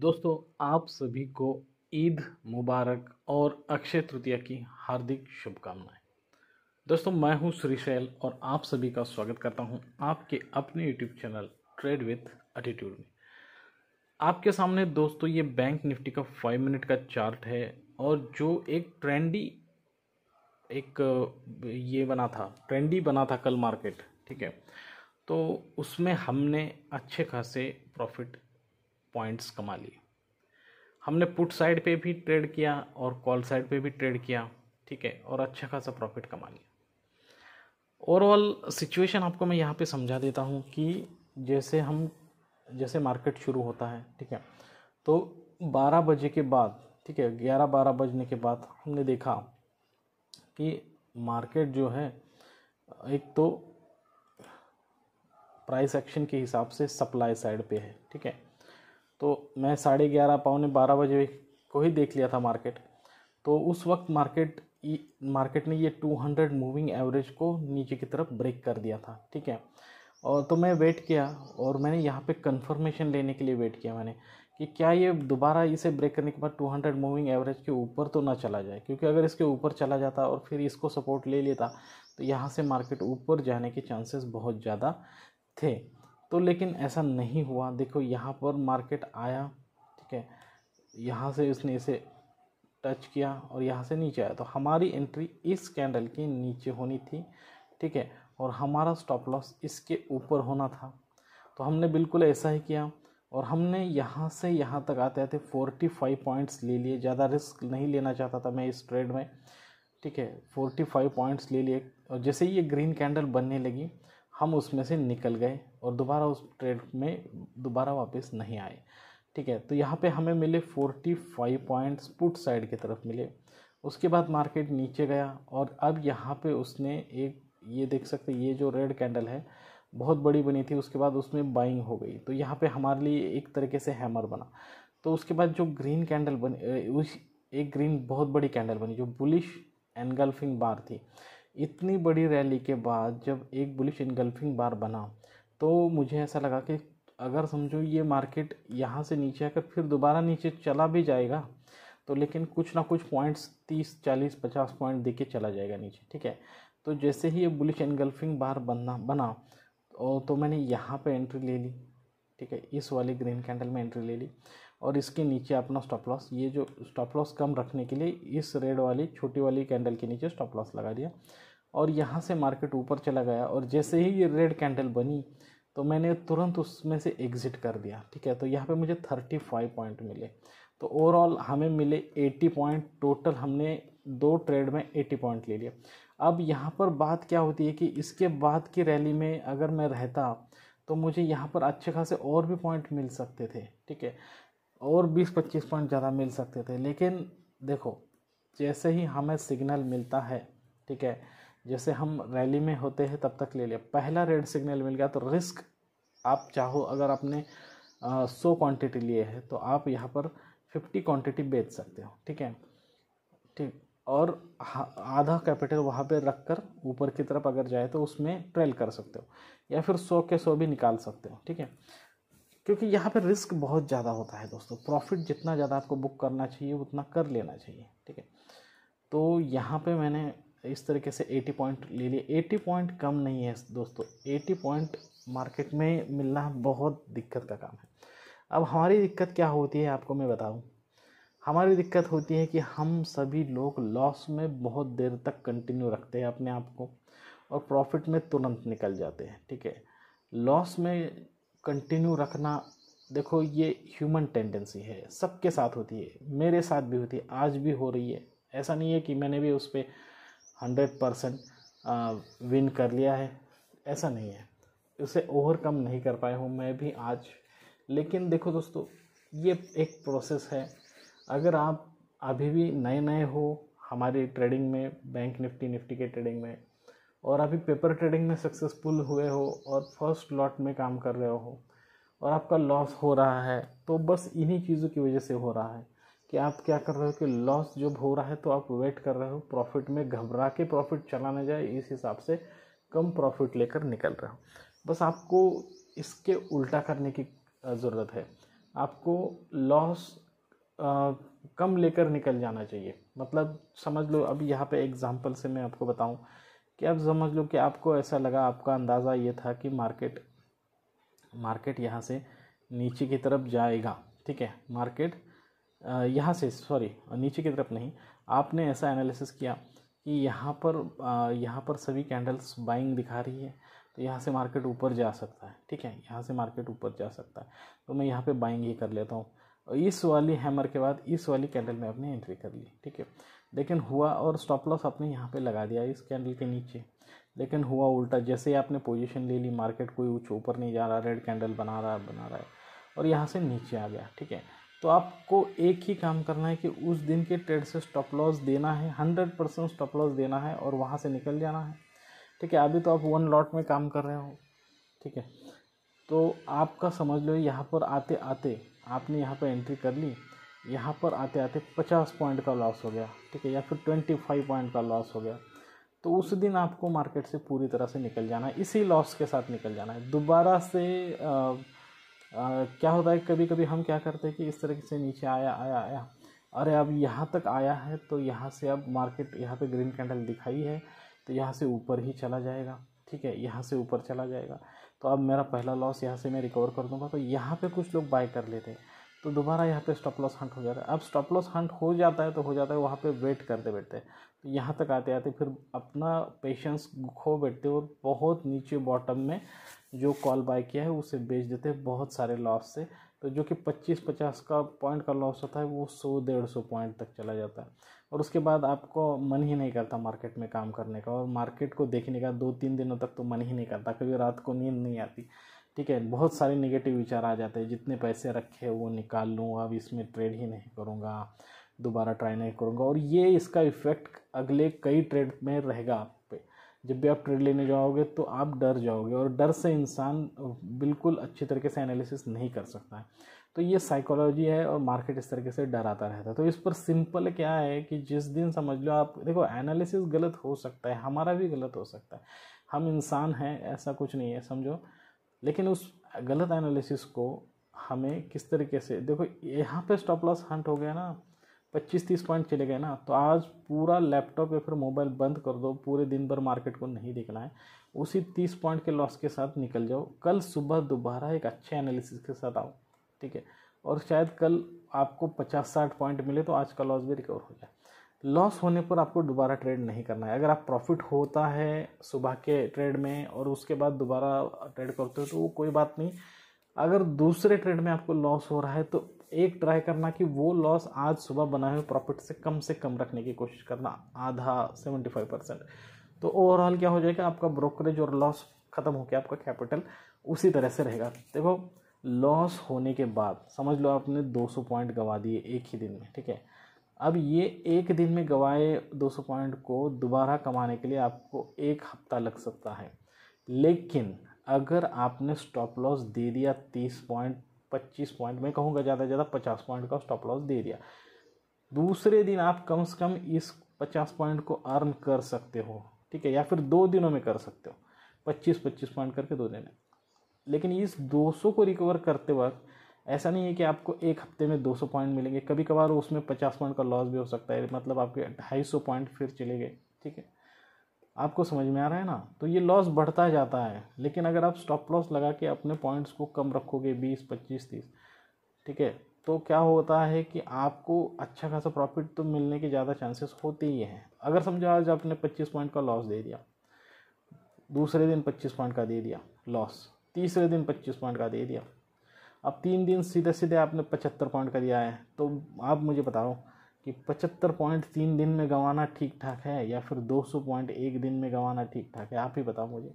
दोस्तों आप सभी को ईद मुबारक और अक्षय तृतीया की हार्दिक शुभकामनाएं दोस्तों मैं हूं श्रीशैल और आप सभी का स्वागत करता हूं आपके अपने YouTube channel trade with attitude में आपके सामने दोस्तों ये बैंक निफ्टी का फाइव मिनट का चार्ट है और जो एक ट्रेंडी एक ये बना था ट्रेंडी बना था कल मार्केट ठीक है तो उसमें हमने अच्छे खासे प्रॉफिट पॉइंट्स कमा लिए हमने पुट साइड पे भी ट्रेड किया और कॉल साइड पे भी ट्रेड किया ठीक है और अच्छा खासा प्रॉफिट कमा लिया ओवरऑल सिचुएशन आपको मैं यहाँ पे समझा देता हूँ कि जैसे हम जैसे मार्केट शुरू होता है ठीक है तो 12 बजे के बाद ठीक है 11-12 बजने के बाद हमने देखा कि मार्केट जो है एक तो प्राइस एक्शन के हिसाब से सप्लाई साइड पे है ठीक है तो मैं साढ़े ग्यारह पौने बारह बजे को ही देख लिया था मार्केट तो उस वक्त मार्केट मार्केट ने ये टू हंड्रेड मूविंग एवरेज को नीचे की तरफ ब्रेक कर दिया था ठीक है और तो मैं वेट किया और मैंने यहाँ पे कंफर्मेशन लेने के लिए वेट किया मैंने कि क्या ये दोबारा इसे ब्रेक करने के बाद टू हंड्रेड मूविंग एवरेज के ऊपर तो ना चला जाए क्योंकि अगर इसके ऊपर चला जाता और फिर इसको सपोर्ट ले लेता तो यहाँ से मार्केट ऊपर जाने के चांसेस बहुत ज़्यादा थे तो लेकिन ऐसा नहीं हुआ देखो यहाँ पर मार्केट आया ठीक है यहाँ से उसने इसे टच किया और यहाँ से नीचे आया तो हमारी एंट्री इस कैंडल के नीचे होनी थी ठीक है और हमारा स्टॉप लॉस इसके ऊपर होना था तो हमने बिल्कुल ऐसा ही किया और हमने यहाँ से यहाँ तक आते आते फोर्टी फाइव पॉइंट्स ले लिए ज़्यादा रिस्क नहीं लेना चाहता था मैं इस ट्रेड में ठीक है फोर्टी फाइव पॉइंट्स ले लिए और जैसे ही ये ग्रीन कैंडल बनने लगी हम उसमें से निकल गए और दोबारा उस ट्रेड में दोबारा वापस नहीं आए ठीक है तो यहाँ पे हमें मिले forty five points put side की तरफ मिले उसके बाद मार्केट नीचे गया और अब यहाँ पे उसने एक ये देख सकते ये जो रेड कैंडल है बहुत बड़ी बनी थी उसके बाद उसमें बाइंग हो गई तो यहाँ पे हमारे लिए एक तरीके से हैमर बना तो उसके बाद जो ग्रीन कैंडल बनी उस एक ग्रीन बहुत बड़ी कैंडल बनी जो बुलिश एनगल्फिंग बार थी इतनी बड़ी रैली के बाद जब एक बुलिश इनगल्फिंग बार बना तो मुझे ऐसा लगा कि अगर समझो ये मार्केट यहाँ से नीचे आकर फिर दोबारा नीचे चला भी जाएगा तो लेकिन कुछ ना कुछ पॉइंट्स तीस चालीस पचास पॉइंट दे के चला जाएगा नीचे ठीक है तो जैसे ही ये बुलिश एनगल्फिंग बार बनना बना तो मैंने यहाँ पे एंट्री ले ली ठीक है इस वाले ग्रीन कैंडल में एंट्री ले ली और इसके नीचे अपना स्टॉप लॉस ये जो स्टॉप लॉस कम रखने के लिए इस रेड वाली छोटी वाली कैंडल के नीचे स्टॉप लॉस लगा दिया और यहाँ से मार्केट ऊपर चला गया और जैसे ही ये रेड कैंडल बनी तो मैंने तुरंत उसमें से एग्ज़िट कर दिया ठीक है तो यहाँ पे मुझे थर्टी फाइव पॉइंट मिले तो ओवरऑल हमें मिले एटी पॉइंट टोटल हमने दो ट्रेड में एटी पॉइंट ले लिए अब यहाँ पर बात क्या होती है कि इसके बाद की रैली में अगर मैं रहता तो मुझे यहाँ पर अच्छे खासे और भी पॉइंट मिल सकते थे ठीक है और बीस पच्चीस पॉइंट ज़्यादा मिल सकते थे लेकिन देखो जैसे ही हमें सिग्नल मिलता है ठीक है जैसे हम रैली में होते हैं तब तक ले लिया पहला रेड सिग्नल मिल गया तो रिस्क आप चाहो अगर आपने सौ क्वांटिटी लिए है तो आप यहाँ पर फिफ्टी क्वांटिटी बेच सकते हो ठीक है ठीक और आधा कैपिटल वहाँ पे रख कर ऊपर की तरफ अगर जाए तो उसमें ट्रेल कर सकते हो या फिर सौ के सौ भी निकाल सकते हो ठीक है क्योंकि यहाँ पर रिस्क बहुत ज़्यादा होता है दोस्तों प्रॉफिट जितना ज़्यादा आपको बुक करना चाहिए उतना कर लेना चाहिए ठीक है तो यहाँ पे मैंने तो इस तरीके से एटी पॉइंट ले लिए एटी पॉइंट कम नहीं है दोस्तों एटी पॉइंट मार्केट में मिलना बहुत दिक्कत का काम है अब हमारी दिक्कत क्या होती है आपको मैं बताऊं हमारी दिक्कत होती है कि हम सभी लोग लॉस में बहुत देर तक कंटिन्यू रखते हैं अपने आप को और प्रॉफिट में तुरंत निकल जाते हैं ठीक है लॉस में कंटिन्यू रखना देखो ये ह्यूमन टेंडेंसी है सबके साथ होती है मेरे साथ भी होती है आज भी हो रही है ऐसा नहीं है कि मैंने भी उस पर हंड्रेड परसेंट विन कर लिया है ऐसा नहीं है उसे ओवरकम नहीं कर पाया हूँ मैं भी आज लेकिन देखो दोस्तों ये एक प्रोसेस है अगर आप अभी भी नए नए हो हमारी ट्रेडिंग में बैंक निफ्टी निफ्टी के ट्रेडिंग में और अभी पेपर ट्रेडिंग में सक्सेसफुल हुए हो और फर्स्ट लॉट में काम कर रहे हो और आपका लॉस हो रहा है तो बस इन्हीं चीज़ों की वजह से हो रहा है कि आप क्या कर रहे हो कि लॉस जब हो रहा है तो आप वेट कर रहे हो प्रॉफिट में घबरा के प्रॉफिट चला ना जाए इस हिसाब से कम प्रॉफिट लेकर निकल रहे हो बस आपको इसके उल्टा करने की ज़रूरत है आपको लॉस कम लेकर निकल जाना चाहिए मतलब समझ लो अभी यहाँ पे एग्ज़ाम्पल से मैं आपको बताऊँ कि आप समझ लो कि आपको ऐसा लगा आपका अंदाज़ा ये था कि मार्केट मार्केट यहाँ से नीचे की तरफ जाएगा ठीक है मार्केट यहाँ से सॉरी नीचे की तरफ नहीं आपने ऐसा एनालिसिस किया कि यहाँ पर यहाँ पर सभी कैंडल्स बाइंग दिखा रही है तो यहाँ से मार्केट ऊपर जा सकता है ठीक है यहाँ से मार्केट ऊपर जा सकता है तो मैं यहाँ पे बाइंग ही कर लेता हूँ इस वाली हैमर के बाद इस वाली कैंडल में आपने एंट्री कर ली ठीक है लेकिन हुआ और स्टॉप लॉस आपने यहाँ पे लगा दिया इस कैंडल के नीचे लेकिन हुआ उल्टा जैसे ही आपने पोजीशन ले ली मार्केट कोई ऊँच ऊपर नहीं जा रहा रेड कैंडल बना रहा बना रहा है और यहाँ से नीचे आ गया ठीक है तो आपको एक ही काम करना है कि उस दिन के ट्रेड से स्टॉप लॉस देना है हंड्रेड परसेंट स्टॉप लॉस देना है और वहाँ से निकल जाना है ठीक है अभी तो आप वन लॉट में काम कर रहे हो ठीक है तो आपका समझ लो यहाँ पर आते आते आपने यहाँ पर एंट्री कर ली यहाँ पर आते आते पचास पॉइंट का लॉस हो गया ठीक है या फिर ट्वेंटी फाइव पॉइंट का लॉस हो गया तो उस दिन आपको मार्केट से पूरी तरह से निकल जाना है इसी लॉस के साथ निकल जाना है दोबारा से आ, क्या होता है कभी कभी हम क्या करते हैं कि इस तरीके से नीचे आया आया आया अरे अब यहाँ तक आया है तो यहाँ से अब मार्केट यहाँ पे ग्रीन कैंडल दिखाई है तो यहाँ से ऊपर ही चला जाएगा ठीक है यहाँ से ऊपर चला जाएगा तो अब मेरा पहला लॉस यहाँ से मैं रिकवर कर दूँगा तो यहाँ पर कुछ लोग बाय कर लेते हैं तो दोबारा यहाँ पे स्टॉप लॉस हंट हो जाता है अब स्टॉप लॉस हंट हो जाता है तो हो जाता है वहाँ पे वेट करते बैठते हैं तो यहाँ तक आते आते फिर अपना पेशेंस खो बैठते हो बहुत नीचे बॉटम में जो कॉल बाय किया है उसे बेच देते हैं बहुत सारे लॉस से तो जो कि पच्चीस पचास का पॉइंट का लॉस होता है वो सौ डेढ़ सौ पॉइंट तक चला जाता है और उसके बाद आपको मन ही नहीं करता मार्केट में काम करने का और मार्केट को देखने का दो तीन दिनों तक तो मन ही नहीं करता कभी रात को नींद नहीं आती ठीक है बहुत सारे निगेटिव विचार आ जाते हैं जितने पैसे रखे वो निकाल लूँ अब इसमें ट्रेड ही नहीं करूँगा दोबारा ट्राई नहीं करूँगा और ये इसका इफ़ेक्ट अगले कई ट्रेड में रहेगा जब भी आप ट्रेड लेने जाओगे तो आप डर जाओगे और डर से इंसान बिल्कुल अच्छी तरीके से एनालिसिस नहीं कर सकता है तो ये साइकोलॉजी है और मार्केट इस तरीके से डर आता रहता है तो इस पर सिंपल क्या है कि जिस दिन समझ लो आप देखो एनालिसिस गलत हो सकता है हमारा भी गलत हो सकता है हम इंसान हैं ऐसा कुछ नहीं है समझो लेकिन उस गलत एनालिसिस को हमें किस तरीके से देखो यहाँ पे स्टॉप लॉस हंट हो गया ना पच्चीस तीस पॉइंट चले गए ना तो आज पूरा लैपटॉप या फिर मोबाइल बंद कर दो पूरे दिन भर मार्केट को नहीं देखना है उसी तीस पॉइंट के लॉस के साथ निकल जाओ कल सुबह दोबारा एक अच्छे एनालिसिस के साथ आओ ठीक है और शायद कल आपको पचास साठ पॉइंट मिले तो आज का लॉस भी रिकवर हो जाए लॉस होने पर आपको दोबारा ट्रेड नहीं करना है अगर आप प्रॉफिट होता है सुबह के ट्रेड में और उसके बाद दोबारा ट्रेड करते हो तो वो कोई बात नहीं अगर दूसरे ट्रेड में आपको लॉस हो रहा है तो एक ट्राई करना कि वो लॉस आज सुबह बनाए हुए प्रॉफिट से कम से कम रखने की कोशिश करना आधा सेवेंटी फाइव परसेंट तो ओवरऑल क्या हो जाएगा आपका ब्रोकरेज और लॉस ख़त्म गया आपका कैपिटल उसी तरह से रहेगा देखो लॉस होने के बाद समझ लो आपने 200 पॉइंट गवा दिए एक ही दिन में ठीक है अब ये एक दिन में गवाए 200 पॉइंट को दोबारा कमाने के लिए आपको एक हफ्ता लग सकता है लेकिन अगर आपने स्टॉप लॉस दे दिया 30 पॉइंट पच्चीस पॉइंट मैं कहूँगा ज़्यादा से ज़्यादा पचास पॉइंट का स्टॉप लॉस दे दिया दूसरे दिन आप कम से कम इस पचास पॉइंट को अर्न कर सकते हो ठीक है या फिर दो दिनों में कर सकते हो पच्चीस पच्चीस पॉइंट करके दो दिन लेकिन इस सौ को रिकवर करते वक्त ऐसा नहीं है कि आपको एक हफ्ते में 200 पॉइंट मिलेंगे कभी कभार उसमें 50 पॉइंट का लॉस भी हो सकता है मतलब आपके सौ पॉइंट फिर चले गए ठीक है आपको समझ में आ रहा है ना तो ये लॉस बढ़ता जाता है लेकिन अगर आप स्टॉप लॉस लगा के अपने पॉइंट्स को कम रखोगे बीस पच्चीस तीस ठीक है तो क्या होता है कि आपको अच्छा खासा प्रॉफिट तो मिलने के ज़्यादा चांसेस होते ही हैं अगर समझो आज आपने पच्चीस पॉइंट का लॉस दे दिया दूसरे दिन पच्चीस पॉइंट का दे दिया लॉस तीसरे दिन पच्चीस पॉइंट का दे दिया अब तीन दिन सीधे सीधे आपने पचहत्तर पॉइंट का दिया है तो आप मुझे बताओ कि पचहत्तर पॉइंट तीन दिन में गंवाना ठीक ठाक है या फिर दो सौ पॉइंट एक दिन में गंवाना ठीक ठाक है आप ही बताओ मुझे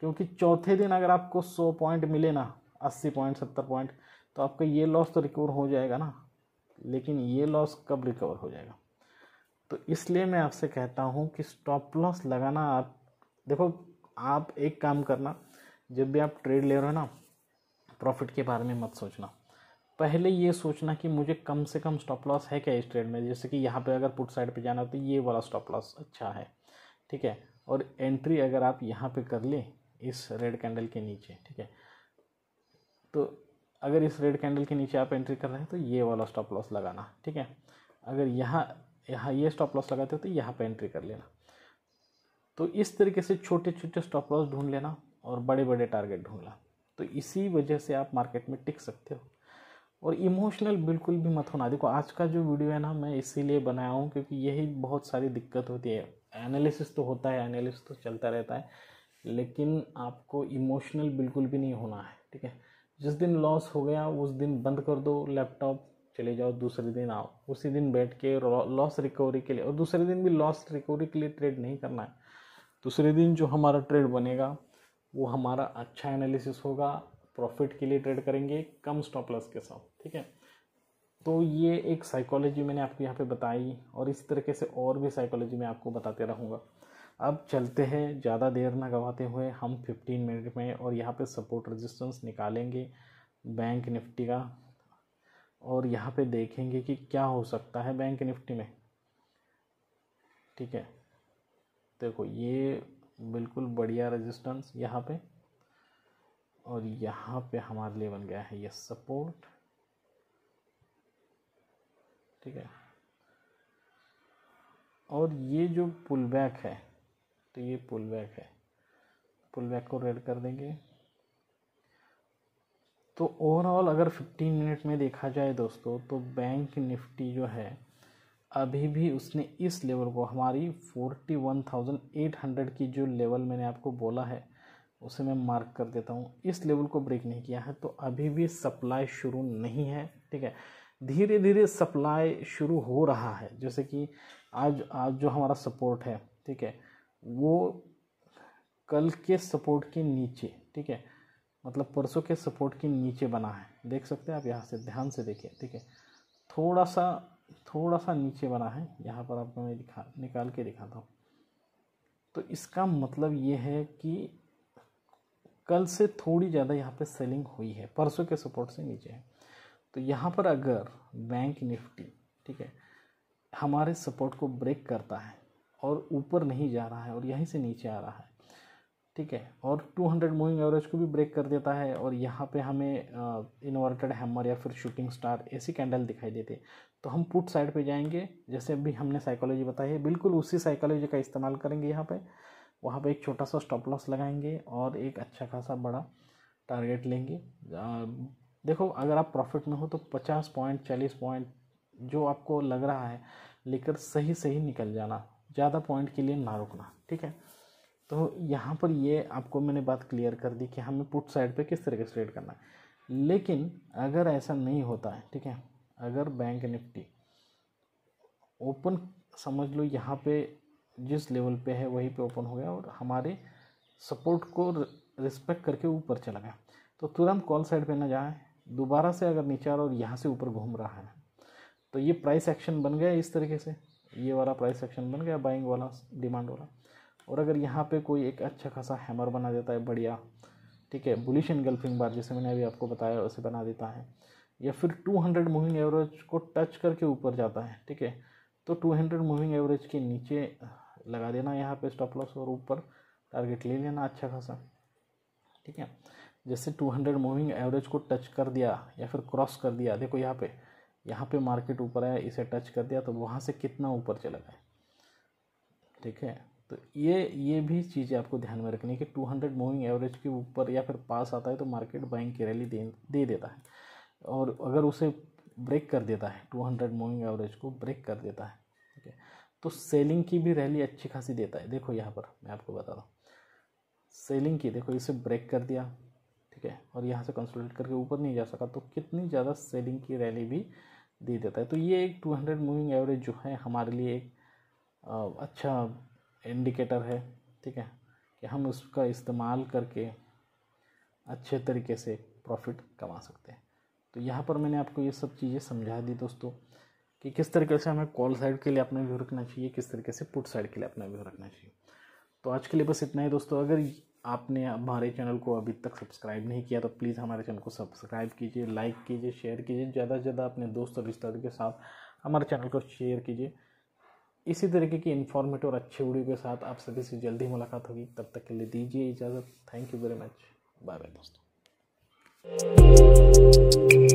क्योंकि चौथे दिन अगर आपको सौ पॉइंट मिले ना अस्सी पॉइंट सत्तर पॉइंट तो आपका ये लॉस तो रिकवर हो जाएगा ना लेकिन ये लॉस कब रिकवर हो जाएगा तो इसलिए मैं आपसे कहता हूँ कि स्टॉप लॉस लगाना आप देखो आप एक काम करना जब भी आप ट्रेड ले रहे हो ना प्रॉफिट के बारे में मत सोचना पहले ये सोचना कि मुझे कम से कम स्टॉप लॉस है क्या इस ट्रेड में जैसे कि यहाँ पे अगर पुट साइड पे जाना हो तो ये वाला स्टॉप लॉस अच्छा है ठीक है और एंट्री अगर आप यहाँ पे कर लें इस रेड कैंडल के नीचे ठीक है तो अगर इस रेड कैंडल के नीचे आप एंट्री कर रहे हैं तो ये वाला स्टॉप लॉस लगाना ठीक है अगर यहाँ यहाँ ये स्टॉप लॉस लगाते हो तो यहाँ पर एंट्री कर लेना तो इस तरीके से छोटे छोटे स्टॉप लॉस ढूंढ लेना और बड़े बड़े टारगेट ढूंढना तो इसी वजह से आप मार्केट में टिक सकते हो और इमोशनल बिल्कुल भी मत होना देखो आज का जो वीडियो है ना मैं इसीलिए बनाया हूँ क्योंकि यही बहुत सारी दिक्कत होती है एनालिसिस तो होता है एनालिसिस तो चलता रहता है लेकिन आपको इमोशनल बिल्कुल भी नहीं होना है ठीक है जिस दिन लॉस हो गया उस दिन बंद कर दो लैपटॉप चले जाओ दूसरे दिन आओ उसी दिन बैठ के लॉस रिकवरी के लिए और दूसरे दिन भी लॉस रिकवरी के लिए ट्रेड नहीं करना है दूसरे दिन जो हमारा ट्रेड बनेगा वो हमारा अच्छा एनालिसिस होगा प्रॉफिट के लिए ट्रेड करेंगे कम स्टॉप लॉस के साथ ठीक है तो ये एक साइकोलॉजी मैंने आपको यहाँ पे बताई और इस तरीके से और भी साइकोलॉजी मैं आपको बताते रहूँगा अब चलते हैं ज़्यादा देर ना गंवाते हुए हम 15 मिनट में और यहाँ पे सपोर्ट रेजिस्टेंस निकालेंगे बैंक निफ्टी का और यहाँ पे देखेंगे कि क्या हो सकता है बैंक निफ्टी में ठीक है देखो ये बिल्कुल बढ़िया रेजिस्टेंस यहाँ पे और यहाँ पे हमारे लिए बन गया है ये सपोर्ट ठीक है और ये जो पुल बैक है तो ये पुल बैक है पुल बैक को रेड कर देंगे तो ओवरऑल अगर 15 मिनट में देखा जाए दोस्तों तो बैंक निफ्टी जो है अभी भी उसने इस लेवल को हमारी 41,800 की जो लेवल मैंने आपको बोला है उसे मैं मार्क कर देता हूँ इस लेवल को ब्रेक नहीं किया है तो अभी भी सप्लाई शुरू नहीं है ठीक है धीरे धीरे सप्लाई शुरू हो रहा है जैसे कि आज आज जो हमारा सपोर्ट है ठीक है वो कल के सपोर्ट के नीचे ठीक है मतलब परसों के सपोर्ट के नीचे बना है देख सकते हैं आप यहाँ से ध्यान से देखिए ठीक है थोड़ा सा थोड़ा सा नीचे बना है यहाँ पर आपको मैं दिखा निकाल के दिखाता हूँ तो इसका मतलब ये है कि कल से थोड़ी ज़्यादा यहाँ पे सेलिंग हुई है परसों के सपोर्ट से नीचे है तो यहाँ पर अगर बैंक निफ्टी ठीक है हमारे सपोर्ट को ब्रेक करता है और ऊपर नहीं जा रहा है और यहीं से नीचे आ रहा है ठीक है और 200 मूविंग एवरेज को भी ब्रेक कर देता है और यहाँ पे हमें इन्वर्टेड हैमर या फिर शूटिंग स्टार ऐसी कैंडल दिखाई देती है तो हम पुट साइड पे जाएंगे जैसे अभी हमने साइकोलॉजी बताई है बिल्कुल उसी साइकोलॉजी का इस्तेमाल करेंगे यहाँ पर वहाँ पे एक छोटा सा स्टॉप लॉस लगाएंगे और एक अच्छा खासा बड़ा टारगेट लेंगे देखो अगर आप प्रॉफिट में हो तो पचास पॉइंट चालीस पॉइंट जो आपको लग रहा है लेकर सही सही निकल जाना ज़्यादा पॉइंट के लिए ना रुकना ठीक है तो यहाँ पर ये आपको मैंने बात क्लियर कर दी कि हमें पुट साइड पे किस तरीके से ट्रेड करना है लेकिन अगर ऐसा नहीं होता है ठीक है अगर बैंक निफ्टी ओपन समझ लो यहाँ पे जिस लेवल पे है वहीं पे ओपन हो गया और हमारे सपोर्ट को रिस्पेक्ट करके ऊपर चला गया तो तुरंत कॉल साइड पे ना जाए दोबारा से अगर नीचे आ रहा और यहाँ से ऊपर घूम रहा है तो ये प्राइस एक्शन बन गया इस तरीके से ये वाला प्राइस एक्शन बन गया बाइंग वाला डिमांड वाला और अगर यहाँ पे कोई एक अच्छा खासा हैमर बना देता है बढ़िया ठीक है बुलिश गल्फिंग बार जैसे मैंने अभी आपको बताया उसे बना देता है या फिर 200 मूविंग एवरेज को टच करके ऊपर जाता है ठीक है तो 200 मूविंग एवरेज के नीचे लगा देना यहाँ पे स्टॉप लॉस और ऊपर टारगेट ले लेना अच्छा खासा ठीक है जैसे 200 मूविंग एवरेज को टच कर दिया या फिर क्रॉस कर दिया देखो यहाँ पे यहाँ पे मार्केट ऊपर आया इसे टच कर दिया तो वहाँ से कितना ऊपर चला गया ठीक है तो ये ये भी चीज़ें आपको ध्यान में रखनी है कि 200 मूविंग एवरेज के ऊपर या फिर पास आता है तो मार्केट बाइंग की रैली दे दे देता है और अगर उसे ब्रेक कर देता है 200 मूविंग एवरेज को ब्रेक कर देता है तो सेलिंग की भी रैली अच्छी खासी देता है देखो यहाँ पर मैं आपको बता रहा हूँ सेलिंग की देखो इसे ब्रेक कर दिया ठीक है और यहाँ से कंसोलिडेट करके ऊपर नहीं जा सका तो कितनी ज़्यादा सेलिंग की रैली भी दे देता है तो ये एक 200 मूविंग एवरेज जो है हमारे लिए एक अच्छा इंडिकेटर है ठीक है कि हम उसका इस्तेमाल करके अच्छे तरीके से प्रॉफिट कमा सकते हैं तो यहाँ पर मैंने आपको ये सब चीज़ें समझा दी दोस्तों कि किस तरीके से हमें कॉल साइड के लिए अपना व्यू रखना चाहिए किस तरीके से पुट साइड के लिए अपना व्यू रखना चाहिए तो आज के लिए बस इतना ही दोस्तों अगर आपने हमारे चैनल को अभी तक सब्सक्राइब नहीं किया तो प्लीज़ हमारे चैनल को सब्सक्राइब कीजिए लाइक कीजिए शेयर कीजिए ज़्यादा से ज़्यादा अपने दोस्त और रिश्तेदारों के साथ हमारे चैनल को शेयर कीजिए इसी तरीके की इन्फॉर्मेटिव और अच्छी वीडियो के साथ आप सभी से जल्दी मुलाकात होगी तब तक के लिए दीजिए इजाज़त thank you very much bye bye दोस्तों